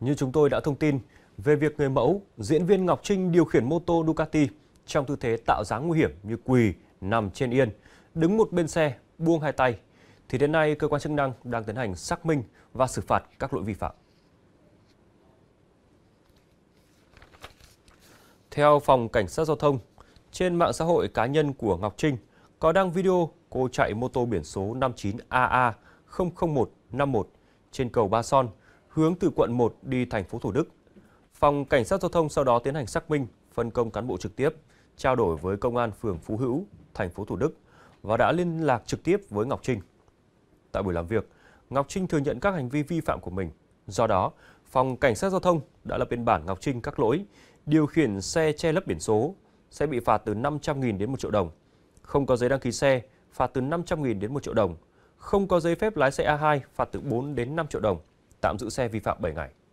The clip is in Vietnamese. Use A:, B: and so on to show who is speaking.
A: Như chúng tôi đã thông tin, về việc người mẫu, diễn viên Ngọc Trinh điều khiển mô tô Ducati trong tư thế tạo dáng nguy hiểm như quỳ, nằm trên yên, đứng một bên xe, buông hai tay, thì đến nay cơ quan chức năng đang tiến hành xác minh và xử phạt các lỗi vi phạm. Theo phòng cảnh sát giao thông, trên mạng xã hội cá nhân của Ngọc Trinh có đăng video cô chạy mô tô biển số 59AA00151 trên cầu Ba Son, hướng từ quận 1 đi thành phố Thủ Đức. Phòng Cảnh sát Giao thông sau đó tiến hành xác minh, phân công cán bộ trực tiếp, trao đổi với Công an phường Phú Hữu, thành phố Thủ Đức và đã liên lạc trực tiếp với Ngọc Trinh. Tại buổi làm việc, Ngọc Trinh thừa nhận các hành vi vi phạm của mình. Do đó, Phòng Cảnh sát Giao thông đã lập biên bản Ngọc Trinh các lỗi điều khiển xe che lấp biển số sẽ bị phạt từ 500.000 đến 1 triệu đồng, không có giấy đăng ký xe phạt từ 500.000 đến 1 triệu đồng, không có giấy phép lái xe A2 phạt từ 4 đến 5 triệu đồng tạm giữ xe vi phạm bảy ngày